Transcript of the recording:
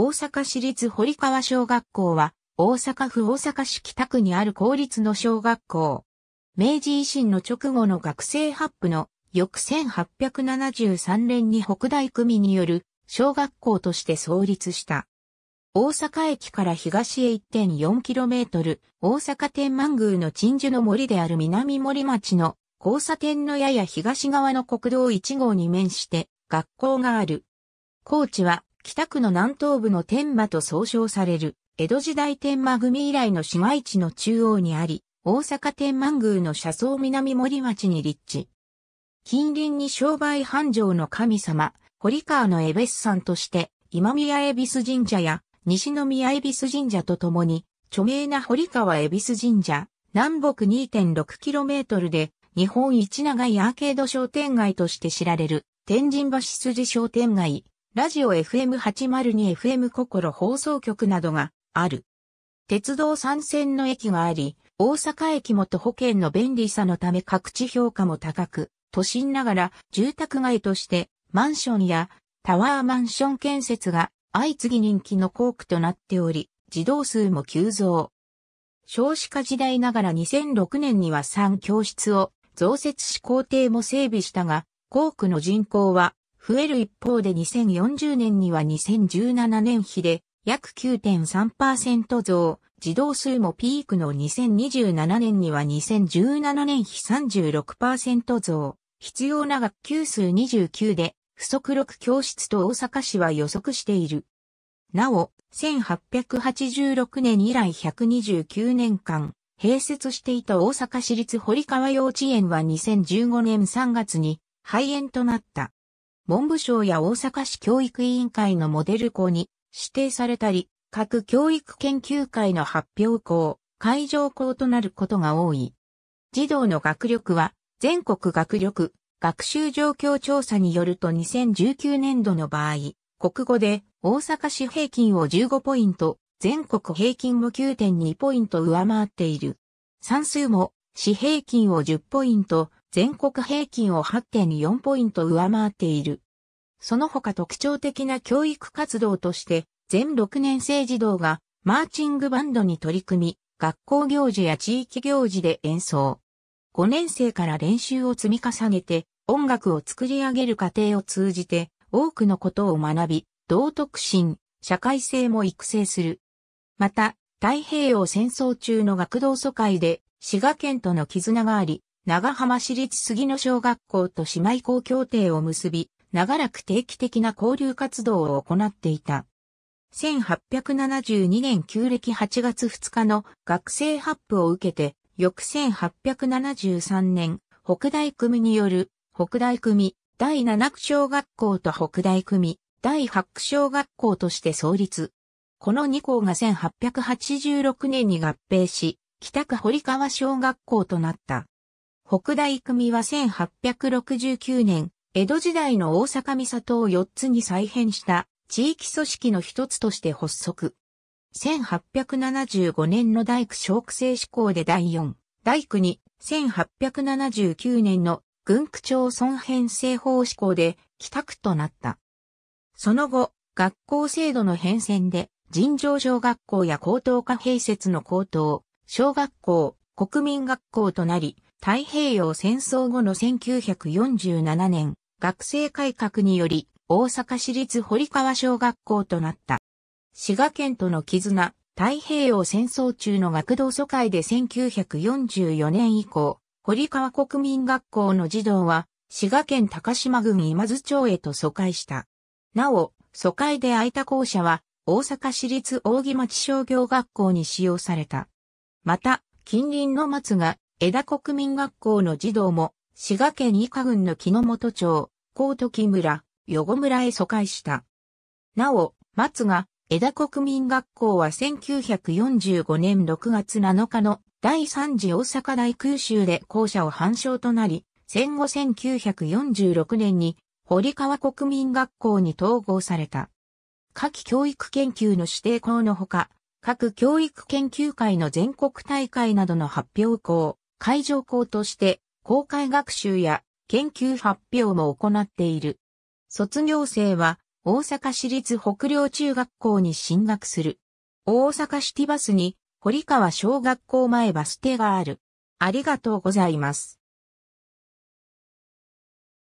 大阪市立堀川小学校は、大阪府大阪市北区にある公立の小学校。明治維新の直後の学生発布の翌1873年に北大組による小学校として創立した。大阪駅から東へ 1.4km、大阪天満宮の鎮守の森である南森町の交差点のやや東側の国道1号に面して学校がある。高知は北区の南東部の天馬と総称される、江戸時代天馬組以来の市街地の中央にあり、大阪天満宮の車窓南森町に立地。近隣に商売繁盛の神様、堀川の恵比寿さんとして、今宮恵比寿神社や西宮恵比寿神社とともに、著名な堀川恵比寿神社、南北 2.6km で、日本一長いアーケード商店街として知られる、天神橋筋商店街、ラジオ FM802 FM 心放送局などがある。鉄道三線の駅があり、大阪駅も元保険の便利さのため各地評価も高く、都心ながら住宅街としてマンションやタワーマンション建設が相次ぎ人気の校区となっており、児童数も急増。少子化時代ながら2006年には3教室を増設し校庭も整備したが、校区の人口は増える一方で2040年には2017年比で約9.3%増、児童数もピークの2027年には2017年比36%増、必要な学級数29で不足6教室と大阪市は予測している。なお、1886年以来129年間、併設していた大阪市立堀川幼稚園は2015年3月に廃園となった。文部省や大阪市教育委員会のモデル校に指定されたり、各教育研究会の発表校、会場校となることが多い。児童の学力は全国学力学習状況調査によると2019年度の場合、国語で大阪市平均を15ポイント、全国平均を9.2ポイント上回っている。算数も市平均を10ポイント、全国平均を8.4ポイント上回っている。その他特徴的な教育活動として、全6年生児童がマーチングバンドに取り組み、学校行事や地域行事で演奏。5年生から練習を積み重ねて、音楽を作り上げる過程を通じて、多くのことを学び、道徳心、社会性も育成する。また、太平洋戦争中の学童疎開で、滋賀県との絆があり、長浜市立杉野小学校と姉妹校協定を結び、長らく定期的な交流活動を行っていた。1872年旧暦8月2日の学生発布を受けて、翌1873年、北大組による、北大組、第7区小学校と北大組、第8区小学校として創立。この2校が1886年に合併し、北区堀川小学校となった。北大組は1869年、江戸時代の大阪三里を4つに再編した地域組織の一つとして発足。1875年の大工小区制施行で第4、大工に1879年の軍区町村編成法施行で帰宅となった。その後、学校制度の変遷で、尋常小学校や高等科併設の高等、小学校、国民学校となり、太平洋戦争後の1947年、学生改革により、大阪市立堀川小学校となった。滋賀県との絆、太平洋戦争中の学童疎開で1944年以降、堀川国民学校の児童は、滋賀県高島郡今津町へと疎開した。なお、疎開で空いた校舎は、大阪市立大木町商業学校に使用された。また、近隣の松が枝国民学校の児童も、滋賀県伊香郡の木之本町、高時村、横村へ疎開した。なお、松が、枝国民学校は1945年6月7日の第3次大阪大空襲で校舎を反証となり、戦後1946年に堀川国民学校に統合された。夏季教育研究の指定校のほか、各教育研究会の全国大会などの発表校、会場校として公開学習や研究発表も行っている。卒業生は大阪市立北陵中学校に進学する。大阪シティバスに堀川小学校前バス停がある。ありがとうございます。